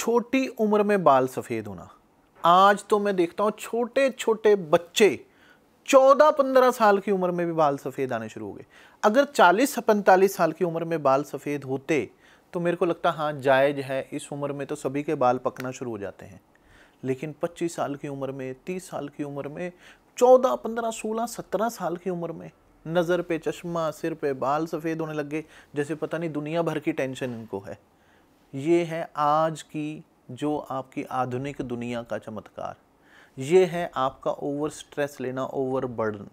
छोटी उम्र में बाल सफ़ेद होना आज तो मैं देखता हूँ छोटे छोटे बच्चे चौदह पंद्रह साल की उम्र में भी बाल सफ़ेद आने शुरू हो गए अगर चालीस पैंतालीस साल की उम्र में बाल सफ़ेद होते तो मेरे को लगता हाँ जायज़ है इस उम्र में तो सभी के बाल पकना शुरू हो जाते हैं लेकिन 25 साल की उम्र में 30 साल की उम्र में 14, 15, 16, 17 साल की उम्र में नज़र पे चश्मा सिर पे बाल सफ़ेद होने लग गए जैसे पता नहीं दुनिया भर की टेंशन इनको है ये है आज की जो आपकी आधुनिक दुनिया का चमत्कार ये है आपका ओवर स्ट्रेस लेना ओवर बर्डन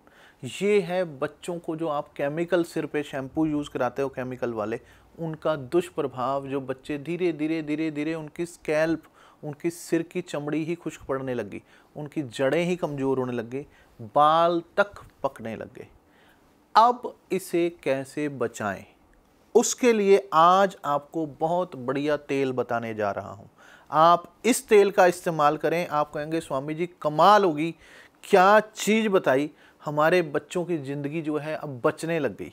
ये है बच्चों को जो आप केमिकल सिर पे शैम्पू यूज़ कराते हो केमिकल वाले उनका दुष्प्रभाव जो बच्चे धीरे धीरे धीरे धीरे उनकी स्कैल्प उनकी सिर की चमड़ी ही खुश्क पड़ने लगी उनकी जड़ें ही कमज़ोर होने लग गई बाल तक पकने लग गए अब इसे कैसे बचाएं उसके लिए आज आपको बहुत बढ़िया तेल बताने जा रहा हूँ आप इस तेल का इस्तेमाल करें आप कहेंगे स्वामी जी कमाल होगी क्या चीज़ बताई हमारे बच्चों की ज़िंदगी जो है अब बचने लग गई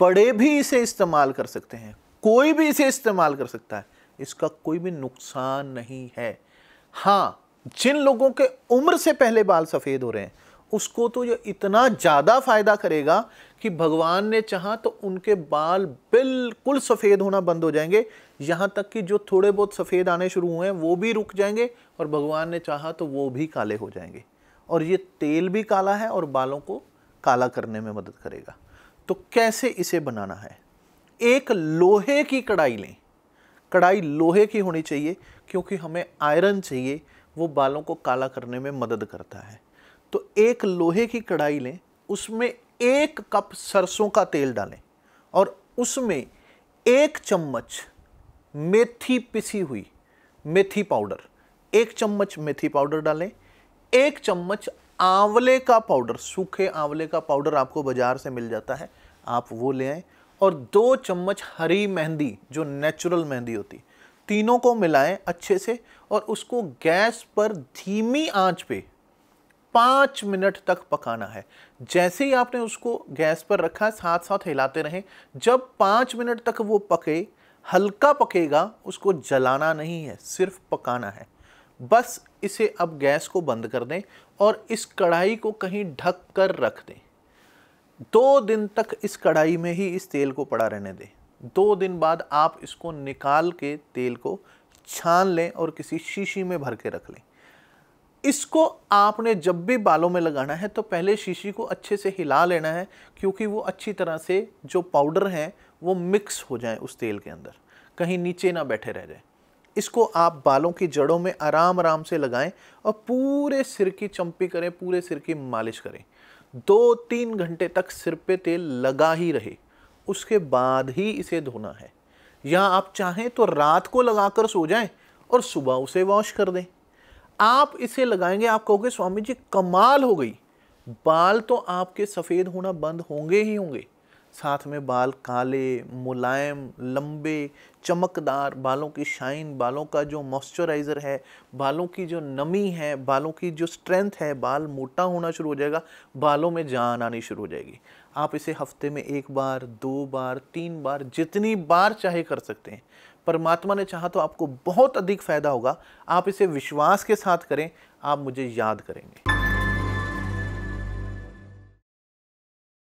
बड़े भी इसे इस्तेमाल कर सकते हैं कोई भी इसे इस्तेमाल कर सकता है इसका कोई भी नुकसान नहीं है हाँ जिन लोगों के उम्र से पहले बाल सफ़ेद हो रहे हैं उसको तो ये इतना ज़्यादा फायदा करेगा कि भगवान ने चाहा तो उनके बाल बिल्कुल सफ़ेद होना बंद हो जाएंगे यहाँ तक कि जो थोड़े बहुत सफ़ेद आने शुरू हुए हैं वो भी रुक जाएंगे और भगवान ने चाहा तो वो भी काले हो जाएंगे और ये तेल भी काला है और बालों को काला करने में मदद करेगा तो कैसे इसे बनाना है एक लोहे की कढ़ाई लें कढ़ाई लोहे की होनी चाहिए क्योंकि हमें आयरन चाहिए वो बालों को काला करने में मदद करता है तो एक लोहे की कढ़ाई लें उसमें एक कप सरसों का तेल डालें और उसमें एक चम्मच मेथी पिसी हुई मेथी पाउडर एक चम्मच मेथी पाउडर डालें एक चम्मच आंवले का पाउडर सूखे आंवले का पाउडर आपको बाज़ार से मिल जाता है आप वो ले आएँ और दो चम्मच हरी मेहंदी जो नेचुरल मेहंदी होती तीनों को मिलाएं अच्छे से और उसको गैस पर धीमी आंच पे पाँच मिनट तक पकाना है जैसे ही आपने उसको गैस पर रखा है साथ साथ हिलाते रहें जब पाँच मिनट तक वो पके हल्का पकेगा उसको जलाना नहीं है सिर्फ पकाना है बस इसे अब गैस को बंद कर दें और इस कढ़ाई को कहीं ढक कर रख दें दो दिन तक इस कढ़ाई में ही इस तेल को पड़ा रहने दें दो दिन बाद आप इसको निकाल के तेल को छान लें और किसी शीशी में भर के रख लें इसको आपने जब भी बालों में लगाना है तो पहले शीशी को अच्छे से हिला लेना है क्योंकि वो अच्छी तरह से जो पाउडर हैं वो मिक्स हो जाए उस तेल के अंदर कहीं नीचे ना बैठे रह जाए इसको आप बालों की जड़ों में आराम आराम से लगाएं और पूरे सिर की चंपी करें पूरे सिर की मालिश करें दो तीन घंटे तक सिर पे तेल लगा ही रहे उसके बाद ही इसे धोना है या आप चाहें तो रात को लगाकर सो जाएं और सुबह उसे वॉश कर दें आप इसे लगाएंगे आप कहोगे स्वामी जी कमाल हो गई बाल तो आपके सफ़ेद होना बंद होंगे ही होंगे साथ में बाल काले मुलायम लंबे चमकदार बालों की शाइन बालों का जो मॉइस्चराइज़र है बालों की जो नमी है बालों की जो स्ट्रेंथ है बाल मोटा होना शुरू हो जाएगा बालों में जान आनी शुरू हो जाएगी आप इसे हफ्ते में एक बार दो बार तीन बार जितनी बार चाहे कर सकते हैं परमात्मा ने चाहा तो आपको बहुत अधिक फ़ायदा होगा आप इसे विश्वास के साथ करें आप मुझे याद करेंगे